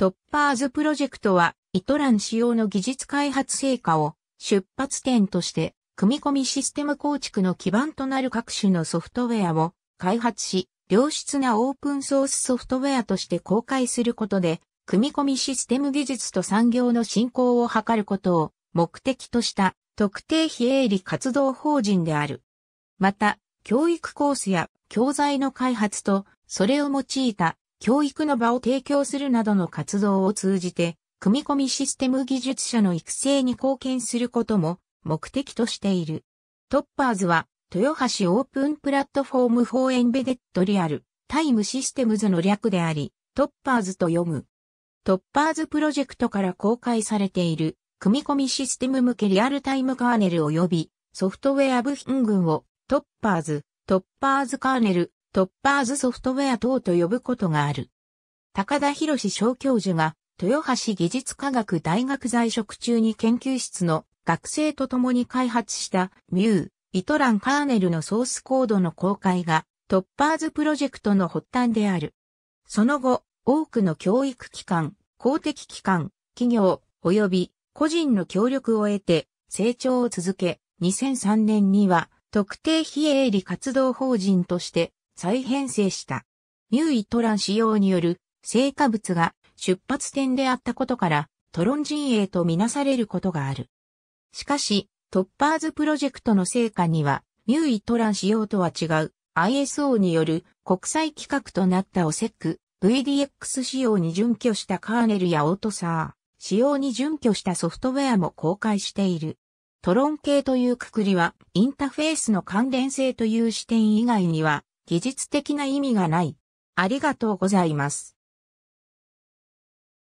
トッパーズプロジェクトは、イトラン仕様の技術開発成果を出発点として、組み込みシステム構築の基盤となる各種のソフトウェアを開発し、良質なオープンソースソフトウェアとして公開することで、組み込みシステム技術と産業の振興を図ることを目的とした特定非営利活動法人である。また、教育コースや教材の開発と、それを用いた教育の場を提供するなどの活動を通じて、組み込みシステム技術者の育成に貢献することも目的としている。トッパーズは、豊橋オープンプラットフォーム法エンベデッドリアル、タイムシステムズの略であり、トッパーズと読む。トッパーズプロジェクトから公開されている、組み込みシステム向けリアルタイムカーネル及び、ソフトウェア部品群を、トッパーズ、トッパーズカーネル、トッパーズソフトウェア等と呼ぶことがある。高田博小教授が、豊橋技術科学大学在職中に研究室の学生と共に開発したミュー、イトランカーネルのソースコードの公開がトッパーズプロジェクトの発端である。その後、多くの教育機関、公的機関、企業、及び個人の協力を得て成長を続け、2003年には特定非営利活動法人として再編成した。ューイトラン仕様による成果物が出発点であったことから、トロン陣営とみなされることがある。しかし、トッパーズプロジェクトの成果には、ニューイトラン仕様とは違う ISO による国際規格となった OSEC、VDX 仕様に準拠したカーネルやオートサー、仕様に準拠したソフトウェアも公開している。トロン系というくくりは、インターフェースの関連性という視点以外には、技術的な意味がない。ありがとうございます。